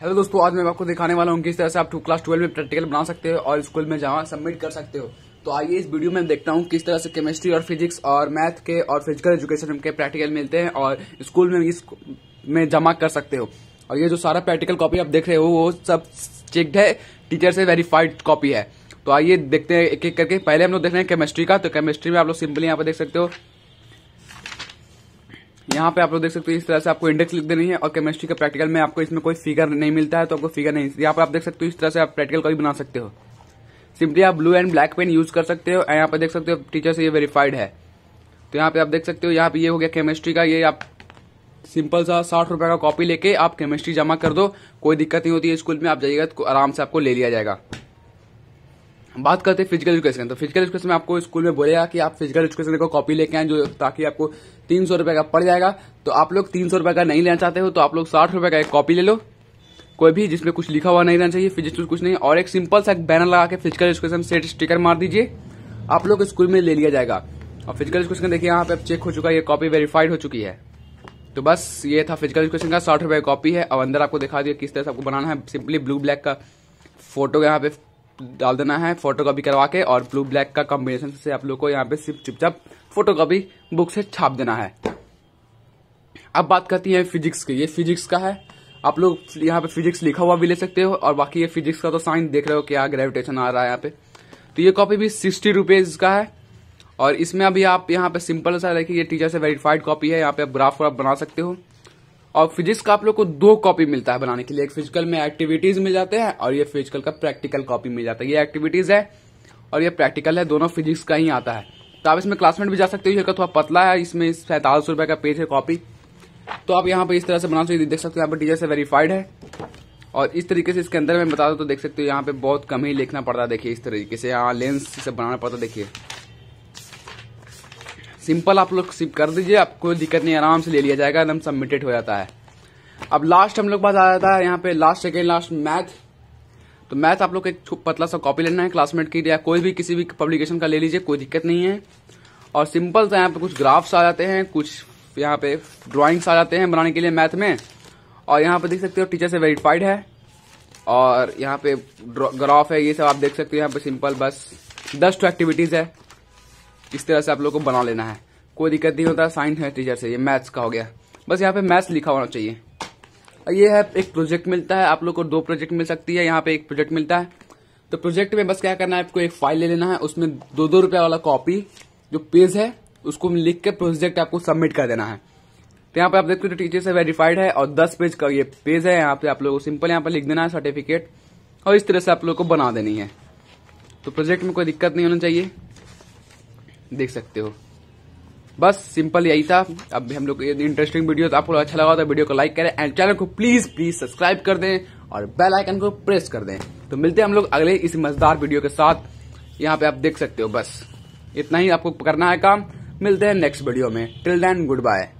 hello दोस्तों आज मैं आपको दिखाने वाला हूँ किस तरह से आप टू क्लास ट्वेल्व में प्रैक्टिकल बना सकते हो और स्कूल में जमा सबमिट कर सकते हो तो आइए इस वीडियो में देखता हूँ किस तरह से केमिस्ट्री और फिजिक्स और मैथ के और फिजिकल एजुकेशन के प्रैक्टिकल मिलते हैं और स्कूल में इस में जमा कर सकते हो और ये जो सारा प्रैक्टिकल कॉपी आप देख रहे हो वो सब चेकड है टीचर से वेरीफाइड कॉपी है तो आइए देखते हैं एक एक करके पहले हम लोग देख रहे हैं केमिस्ट्री का तो केमिस्ट्री में आप लोग सिंपली यहाँ पर देख सकते हो यहाँ पे आप लोग देख सकते हो इस तरह से आपको इंडेक्स लिख देनी है और केमिस्ट्री का प्रैक्टिकल में आपको इसमें कोई फिगर नहीं मिलता है तो आपको फिगर नहीं यहाँ पर आप देख सकते हो इस तरह से आप प्रैक्टिकल का भी बना सकते हो सिंपली आप blue and black pen use कर सकते हो यहाँ पर देख सकते हो टीचर से ये वेरीफाइड है तो यहाँ पे आप देख सकते हो यहाँ पे ये हो गया केमिस्ट्री का ये आप सिंपल सा साठ रुपए का कॉपी लेके आप केमिस्ट्री जमा कर दो कोई दिक्कत नहीं होती है स्कूल में आप जाइएगा तो आराम से आपको ले लिया जाएगा बात करते हैं फिजिकल एजुकेशन तो फिजिकल एजुकेशन में आपको स्कूल में बोलेगा कि आप फिजिकल एजुकेशन को कॉपी लेके आए जो ताकि आपको तीन सौ रुपये का पड़ जाएगा तो आप लोग तीन सौ रुपये का नहीं लेना चाहते हो तो आप लोग साठ रुपये का एक कॉपी ले लो कोई भी जिसमें कुछ लिखा हुआ नहीं रहना चाहिए फिजिक्स कुछ नहीं और एक सिंपल सा एक बैनर लगा के फिजिकल एजुकेशन सेट स्टिकर मार दीजिए आप लोग स्कूल में ले लिया जाएगा और फिजिकल एजुकेशन देखिए यहाँ पे चेक हो चुका है ये कॉपी वेरीफाइड हो चुकी है तो बस ये था फिजिकल एजुकेशन का साठ रुपये कॉपी है और अंदर आपको दिखा दिया किस तरह से आपको बनाना है सिंपली ब्लू ब्लैक का फोटो यहाँ पे डाल देना है फोटो कॉपी करवा के और ब्लू ब्लैक का कॉम्बिनेशन से आप लोग को यहाँ पे सिर्फ चुपचाप फोटो कॉपी बुक से छाप देना है अब बात करती है फिजिक्स की ये फिजिक्स का है आप लोग यहाँ पे फिजिक्स लिखा हुआ भी ले सकते हो और बाकी ये फिजिक्स का तो साइन देख रहे हो क्या ग्रेविटेशन आ रहा है यहाँ पे तो ये कॉपी भी सिक्सटी रुपीज का है और इसमें अभी आप यहाँ पे सिंपल सा देखिए ये टीचर से वेरीफाइड कॉपी है यहाँ पे आप ग्राफ वाफ बना सकते हो और फिजिक्स का आप लोग को दो कॉपी मिलता है बनाने के लिए एक फिजिकल में एक्टिविटीज मिल जाते हैं और ये फिजिकल का प्रैक्टिकल कॉपी मिल जाता है ये एक्टिविटीज है और ये प्रैक्टिकल है दोनों फिजिक्स का ही आता है तो आप इसमें क्लासमेट भी जा सकते हो ये थोड़ा पतला है इसमें सैंतालीस रुपए का पेज है कॉपी तो आप यहाँ पे इस तरह से बना सकते देख सकते हो यहाँ पर टीचर से वेरीफाइड है और इस तरीके से इसके अंदर मैं बता दूँ तो देख सकते हो यहाँ पे बहुत कम ही लिखना पड़ता है देखिए इस तरीके से यहाँ लेंस से बनाना पड़ता है देखिए सिंपल आप लोग सिप कर दीजिए आपको दिक्कत नहीं आराम से ले लिया जाएगा एकदम सबमिटेड हो जाता है अब लास्ट हम लोग पास आ जाता है यहाँ पे लास्ट सेकेंड लास्ट मैथ तो मैथ आप लोग एक पतला सा कॉपी लेना है क्लासमेट की या कोई भी किसी भी पब्लिकेशन का ले लीजिए कोई दिक्कत नहीं है और सिंपल सा यहाँ पे कुछ ग्राफ्स आ जाते हैं कुछ यहाँ पे ड्राइंग्स आ जाते हैं बनाने के लिए मैथ में और यहाँ पे देख सकते हो टीचर से वेरीफाइड है और यहाँ पे ग्राफ है ये सब आप देख सकते हो यहाँ पे सिंपल बस दस टू एक्टिविटीज़ है इस तरह से आप लोग को बना लेना है कोई दिक्कत नहीं होता साइंस है टीचर से ये मैथ्स का हो गया बस यहाँ पे मैथ्स लिखा होना चाहिए ये है एक प्रोजेक्ट मिलता है आप लोग को दो प्रोजेक्ट मिल सकती है यहाँ पे एक प्रोजेक्ट मिलता है तो प्रोजेक्ट में बस क्या करना है आपको एक फाइल ले लेना है उसमें दो दो रुपया वाला कॉपी जो पेज है उसको लिख के प्रोजेक्ट आपको सबमिट कर देना है तो यहाँ पे आप देखते हो टीचर से वेरीफाइड है और दस पेज का ये पेज है यहाँ पे आप लोगों को सिंपल यहाँ पे लिख देना है सर्टिफिकेट और इस तरह से आप लोग को बना देनी है तो प्रोजेक्ट में कोई दिक्कत नहीं होना चाहिए देख सकते हो बस सिंपल यही था अब हम लोग इंटरेस्टिंग वीडियो तो आपको अच्छा लगा तो वीडियो को लाइक करें एंड चैनल को प्लीज प्लीज सब्सक्राइब कर दें और बेल आइकन को प्रेस कर दें तो मिलते हैं हम लोग अगले इस मजेदार वीडियो के साथ यहाँ पे आप देख सकते हो बस इतना ही आपको करना है काम मिलते हैं नेक्स्ट वीडियो में टिल देन गुड बाय